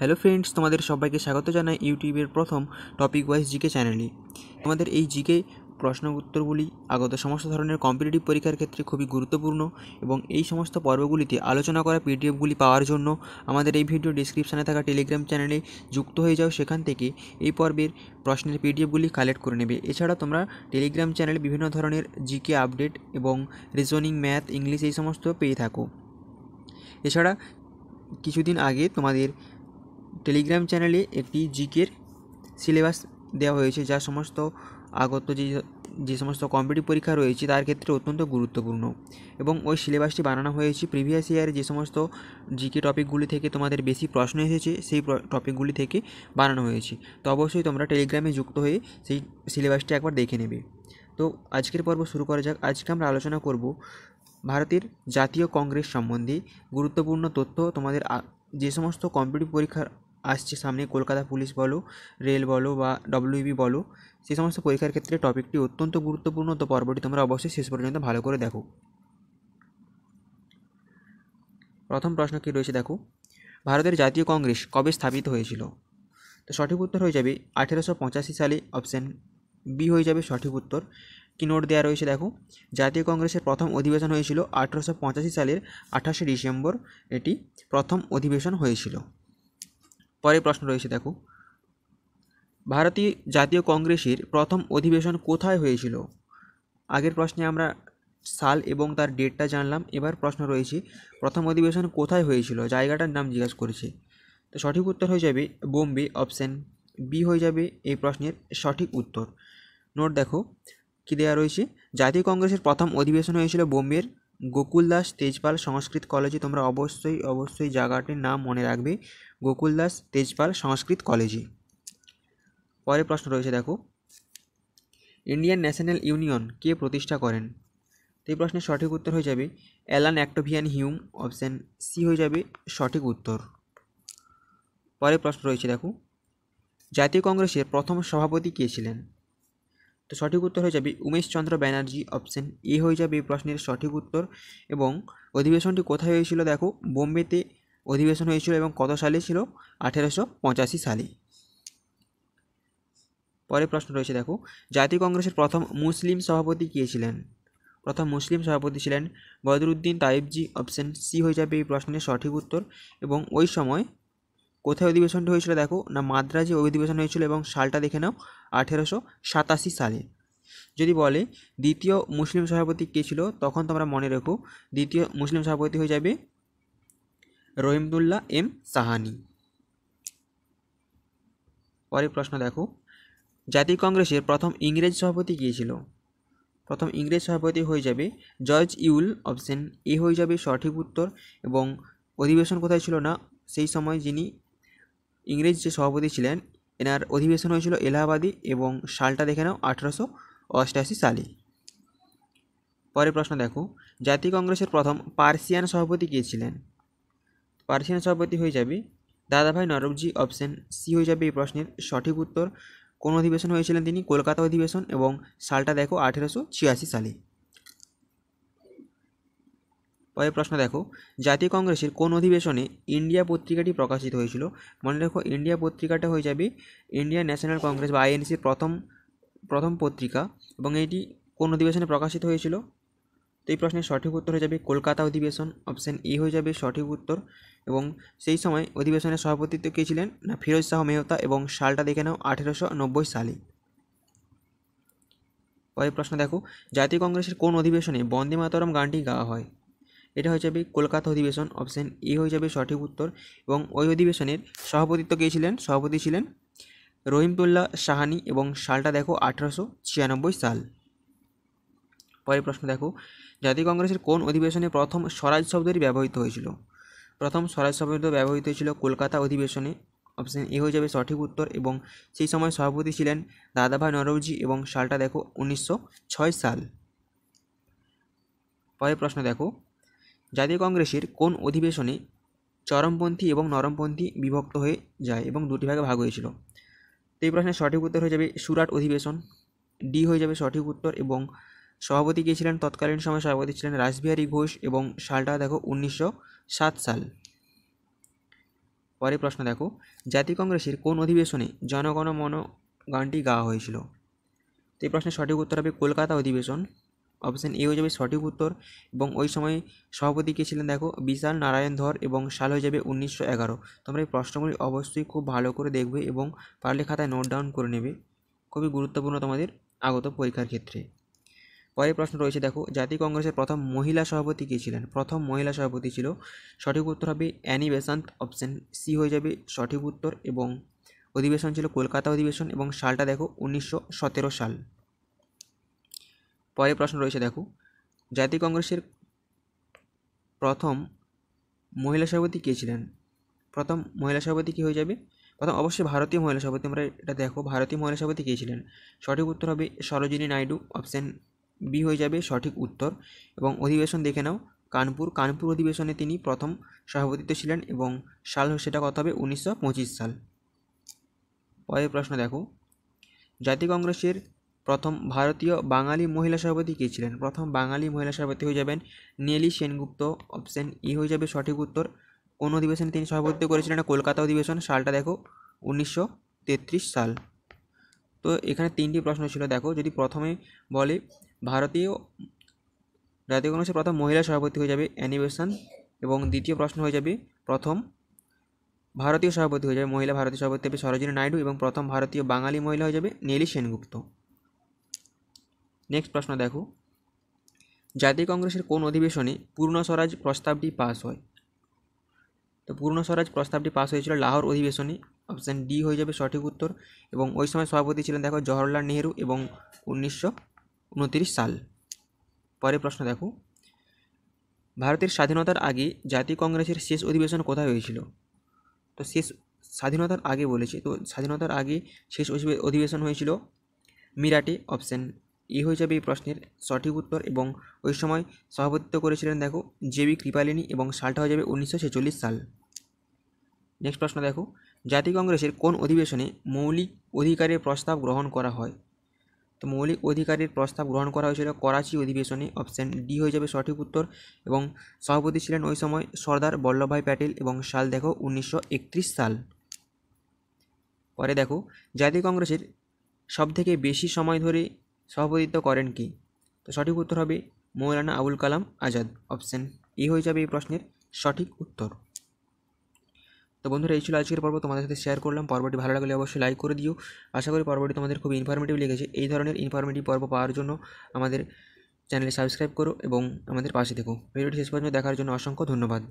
hello friends তোমাদের সবাইকে স্বাগত জানাই ইউটিউবের প্রথম টপিক ওয়াইজ জিকে চ্যানেলে তোমাদের এই জিকে প্রশ্ন উত্তরগুলি আগত সমস্ত ধরনের কম্পিটিটিভ পরীক্ষার ক্ষেত্রে খুবই গুরুত্বপূর্ণ এবং এই সমস্ত পর্বগুলিতে আলোচনা করা পিডিএফগুলি পাওয়ার জন্য আমাদের এই ভিডিও ডিসক্রিপশানে থাকা টেলিগ্রাম চ্যানেলে যুক্ত হয়ে যাও সেখান থেকে এই পর্বের প্রশ্নের পিডিএফগুলি কালেক্ট করে নেবে এছাড়া তোমরা টেলিগ্রাম চ্যানেলে বিভিন্ন ধরনের জিকে আপডেট এবং রিজনিং ম্যাথ ইংলিশ এই সমস্ত পেয়ে থাকো এছাড়া কিছুদিন আগে তোমাদের টেলিগ্রাম চ্যানেলে একটি জিকের সিলেবাস দেওয়া হয়েছে যা সমস্ত আগত যে যে সমস্ত কম্পিটিভ পরীক্ষা রয়েছে তার ক্ষেত্রে অত্যন্ত গুরুত্বপূর্ণ এবং ওই সিলেবাসটি বানানো হয়েছে প্রিভিয়াস ইয়ারে যে সমস্ত জিকে টপিকগুলি থেকে তোমাদের বেশি প্রশ্ন এসেছে সেই টপিকগুলি থেকে বানানো হয়েছে তো অবশ্যই তোমরা টেলিগ্রামে যুক্ত হয়ে সেই সিলেবাসটি একবার দেখে নেবে তো আজকের পর্ব শুরু করা যাক আজকে আমরা আলোচনা করব ভারতের জাতীয় কংগ্রেস সম্বন্ধে গুরুত্বপূর্ণ তথ্য তোমাদের যে সমস্ত কম্পিটিভ পরীক্ষার আসছে সামনে কলকাতা পুলিশ বলো রেল বলো বা ডব্লিউবি e বলো সেই সমস্ত পরীক্ষার ক্ষেত্রে টপিকটি অত্যন্ত গুরুত্বপূর্ণ তো পর্বটি তোমরা অবশ্যই শেষ পর্যন্ত ভালো করে দেখো প্রথম প্রশ্ন কী রয়েছে দেখো ভারতের জাতীয় কংগ্রেস কবে স্থাপিত হয়েছিল তো সঠিক উত্তর হয়ে যাবে আঠেরোশো পঁচাশি সালে অপশান বি হয়ে যাবে সঠিক উত্তর কি নোট দেওয়া রয়েছে দেখো জাতীয় কংগ্রেসের প্রথম অধিবেশন হয়েছিল আঠেরোশো পঁচাশি সালের আঠাশে ডিসেম্বর এটি প্রথম অধিবেশন হয়েছিল পরে প্রশ্ন রয়েছে দেখো ভারতীয় জাতীয় কংগ্রেসের প্রথম অধিবেশন কোথায় হয়েছিল আগের প্রশ্নে আমরা সাল এবং তার ডেটটা জানলাম এবার প্রশ্ন রয়েছে প্রথম অধিবেশন কোথায় হয়েছিল জায়গাটার নাম জিজ্ঞাসা করেছে তো সঠিক উত্তর হয়ে যাবে বোম্বে অপশান বি হয়ে যাবে এই প্রশ্নের সঠিক উত্তর নোট দেখো কী দেওয়া রয়েছে জাতীয় কংগ্রেসের প্রথম অধিবেশন হয়েছিল বোম্বের গোকুল দাস তেজপাল সংস্কৃত কলেজে তোমরা অবশ্যই অবশ্যই জায়গাটির নাম মনে রাখবে গোকুল দাস তেজপাল সংস্কৃত কলেজে পরের প্রশ্ন রয়েছে দেখো ইন্ডিয়ান ন্যাশনাল ইউনিয়ন কে প্রতিষ্ঠা করেন তো এই প্রশ্নের সঠিক উত্তর হয়ে যাবে Alan Octavian Hume option C হয়ে যাবে সঠিক উত্তর পরের প্রশ্ন রয়েছে দেখো জাতীয় কংগ্রেসের প্রথম সভাপতি কে ছিলেন তো সঠিক উত্তর হয়ে যাবে উমেশচন্দ্র ব্যানার্জি অপশন এ হয়ে যাবে এই প্রশ্নের সঠিক উত্তর এবং অধিবেশনটি কোথায় হয়েছিল দেখো বোম্বেতে অধিবেশন হয়েছিল এবং কত সালে ছিল আঠেরোশো পঁচাশি সালে পরে প্রশ্ন রয়েছে দেখো জাতীয় কংগ্রেসের প্রথম মুসলিম সভাপতি কে ছিলেন প্রথম মুসলিম সভাপতি ছিলেন বদরুদ্দিন তাইবজি অপশন সি হয়ে যাবে এই প্রশ্নের সঠিক উত্তর এবং ওই সময় কোথায় অধিবেশনটি হয়েছিল দেখো না মাদ্রাজে অধিবেশন হয়েছিল এবং সালটা দেখে নাও আঠেরোশো সাতাশি সালে যদি বলে দ্বিতীয় মুসলিম সভাপতি কে ছিল তখন তোমরা মনে রেখো দ্বিতীয় মুসলিম সভাপতি হয়ে যাবে রহিমদুল্লাহ এম সাহানি পরের প্রশ্ন দেখো জাতীয় কংগ্রেসের প্রথম ইংরেজ সভাপতি কে ছিল প্রথম ইংরেজ সভাপতি হয়ে যাবে জর্জ ইউল অপশন এ হয়ে যাবে সঠিক উত্তর এবং অধিবেশন কোথায় ছিল না সেই সময় যিনি ইংরেজ যে সভাপতি ছিলেন এনার অধিবেশন হয়েছিল এলাহাবাদী এবং সালটা দেখে নাও আঠারোশো অষ্টাশি সালে পরের প্রশ্ন দেখো জাতীয় কংগ্রেসের প্রথম পার্সিয়ান সভাপতি কে ছিলেন পার্সিয়ান সভাপতি হয়ে যাবে দাদাভাই নরবজি অপশন সি হয়ে যাবে এই প্রশ্নের সঠিক উত্তর কোন অধিবেশন হয়েছিলেন তিনি কলকাতা অধিবেশন এবং সালটা দেখো আঠেরোশো ছিয়াশি সালে পরের প্রশ্ন দেখো জাতীয় কংগ্রেসের কোন অধিবেশনে ইন্ডিয়া পত্রিকাটি প্রকাশিত হয়েছিল মনে রেখো ইন্ডিয়া পত্রিকাটা হয়ে যাবে ইন্ডিয়ান ন্যাশনাল কংগ্রেস বা আইএনসির প্রথম প্রথম পত্রিকা এবং এটি কোন অধিবেশনে প্রকাশিত হয়েছিল তো এই প্রশ্নের সঠিক উত্তর হয়ে যাবে কলকাতা অধিবেশন অপশান এ হয়ে যাবে সঠিক উত্তর এবং সেই সময় অধিবেশনের সভাপতিত্ব কে ছিলেন না ফিরোজ শাহ মেহতা এবং সালটা দেখে নাও আঠেরোশো নব্বই সালে পরের প্রশ্ন দেখো জাতীয় কংগ্রেসের কোন অধিবেশনে বন্দে মাতরম গানটি গাওয়া হয় এটা হয়ে যাবে কলকাতা অধিবেশন অপশান এ হয়ে যাবে সঠিক উত্তর এবং ওই অধিবেশনের সভাপতিত্ব কে ছিলেন সভাপতি ছিলেন রহিমতুল্লাহ সাহানি এবং সালটা দেখো আঠারোশো ছিয়ানব্বই সাল পরের প্রশ্ন দেখো জাতীয় কংগ্রেসের কোন অধিবেশনে প্রথম স্বরাজ শব্দটি ব্যবহৃত হয়েছিল প্রথম স্বরাজ শব্দ ব্যবহৃত হয়েছিল কলকাতা অধিবেশনে অপশান এ হয়ে যাবে সঠিক উত্তর এবং সেই সময় সভাপতি ছিলেন দাদাভাই নরবজি এবং সালটা দেখো উনিশশো সাল পরের প্রশ্ন দেখো জাতীয় কংগ্রেসের কোন অধিবেশনে চরমপন্থী এবং নরমপন্থী বিভক্ত হয়ে যায় এবং দুটি ভাগে ভাগ হয়েছিল তো এই প্রশ্নের সঠিক উত্তর হয়ে যাবে সুরাট অধিবেশন ডি হয়ে যাবে সঠিক উত্তর এবং সভাপতি গিয়েছিলেন তৎকালীন সময় সভাপতি ছিলেন রাসবিহারী ঘোষ এবং সালটা দেখো উনিশশো সাত সাল পরে প্রশ্ন দেখো জাতীয় কংগ্রেসের কোন অধিবেশনে জনগণ মন গানটি গাওয়া হয়েছিল তো এই প্রশ্নের সঠিক উত্তর হবে কলকাতা অধিবেশন অপশান এ হয়ে যাবে সঠিক উত্তর এবং ওই সময় সভাপতি কে ছিলেন দেখো বিশাল নারায়ণ ধর এবং সাল হয়ে যাবে উনিশশো এগারো তোমরা এই প্রশ্নগুলি অবশ্যই খুব ভালো করে দেখবে এবং পারলে খাতায় নোট ডাউন করে নেবে খুবই গুরুত্বপূর্ণ তোমাদের আগত পরীক্ষার ক্ষেত্রে পরের প্রশ্ন রয়েছে দেখো জাতীয় কংগ্রেসের প্রথম মহিলা সভাপতি কে ছিলেন প্রথম মহিলা সভাপতি ছিল সঠিক উত্তর হবে অ্যানি বেসান্ত অপশান সি হয়ে যাবে সঠিক উত্তর এবং অধিবেশন ছিল কলকাতা অধিবেশন এবং সালটা দেখো উনিশশো সতেরো সাল পরের প্রশ্ন রয়েছে দেখো জাতীয় কংগ্রেসের প্রথম মহিলা সভাপতি কে ছিলেন প্রথম মহিলা সভাপতি কী হয়ে যাবে প্রথম অবশ্যই ভারতীয় মহিলা সভাপতি আমরা এটা দেখো ভারতীয় মহিলা সভাপতি কে ছিলেন সঠিক উত্তর হবে সরোজিনী নাইডু অপশান বি হয়ে যাবে সঠিক উত্তর এবং অধিবেশন দেখে নাও কানপুর কানপুর অধিবেশনে তিনি প্রথম সভাপতিত্ব ছিলেন এবং সাল সেটা কত হবে উনিশশো সাল পরের প্রশ্ন দেখো জাতীয় কংগ্রেসের প্রথম ভারতীয় বাঙালি মহিলা সভাপতি কে ছিলেন প্রথম বাঙালি মহিলা সভাপতি হয়ে যাবেন নেলি সেনগুপ্ত অপশন ই হয়ে যাবে সঠিক উত্তর কোন অধিবেশনে তিনি সভাপতিত্ব করেছিলেন কলকাতা অধিবেশন সালটা দেখো উনিশশো সাল তো এখানে তিনটি প্রশ্ন ছিল দেখো যদি প্রথমে বলে ভারতীয় জাতীয় কংগ্রেসের প্রথম মহিলা সভাপতি হয়ে যাবে অ্যানিবেশন এবং দ্বিতীয় প্রশ্ন হয়ে যাবে প্রথম ভারতীয় সভাপতি হয়ে যাবে মহিলা ভারতীয় সভাপতি হবে সরোজিনী নাইডু এবং প্রথম ভারতীয় বাঙালি মহিলা হয়ে যাবে নেলি সেনগুপ্ত নেক্সট প্রশ্ন দেখো জাতীয় কংগ্রেসের কোন অধিবেশনে পূর্ণ স্বরাজ প্রস্তাবটি পাস হয় তো পূর্ণ স্বরাজ প্রস্তাবটি পাস হয়েছিল লাহোর অধিবেশনে অপশান ডি হয়ে যাবে সঠিক উত্তর এবং ওই সময় সভাপতি ছিলেন দেখো জওহরলাল নেহরু এবং উনিশশো সাল পরের প্রশ্ন দেখো ভারতের স্বাধীনতার আগে জাতীয় কংগ্রেসের শেষ অধিবেশন কোথায় হয়েছিল তো শেষ স্বাধীনতার আগে বলেছে তো স্বাধীনতার আগে শেষ অধিবেশন হয়েছিল মিরাটে অপশান ই হয়ে যাবে এই প্রশ্নের সঠিক উত্তর এবং ওই সময় সভাপতিত্ব করেছিলেন দেখো জেবি কৃপালিনী এবং সালটা হয়ে যাবে উনিশশো ছেচল্লিশ সাল নেক্সট প্রশ্ন দেখো জাতীয় কংগ্রেসের কোন অধিবেশনে মৌলিক অধিকারের প্রস্তাব গ্রহণ করা হয় তো মৌলিক অধিকারের প্রস্তাব গ্রহণ করা হয়েছিল করাচি অধিবেশনে অপশান ডি হয়ে যাবে সঠিক উত্তর এবং সভাপতি ছিলেন ওই সময় সর্দার বল্লভভাই প্যাটেল এবং সাল দেখো উনিশশো সাল পরে দেখো জাতীয় কংগ্রেসের সবথেকে বেশি সময় ধরে সভাপতিত্ব করেন কি তো সঠিক উত্তর হবে মৌলানা আবুল কালাম আজাদ অপশান এই হয়ে যাবে এই প্রশ্নের সঠিক উত্তর তো বন্ধুরা এই ছিল আজকের পর্ব তোমাদের সাথে শেয়ার করলাম পর্বটি ভালো লাগলে অবশ্যই লাইক করে দিও আশা করি পর্বটি তোমাদের খুব ইনফরমেটিভ লেগেছে এই ধরনের ইনফরমেটিভ পর্ব পাওয়ার জন্য আমাদের চ্যানেলে সাবস্ক্রাইব করো এবং আমাদের পাশে থেকো ভিডিওটি শেষ পর্যন্ত দেখার জন্য অসংখ্য ধন্যবাদ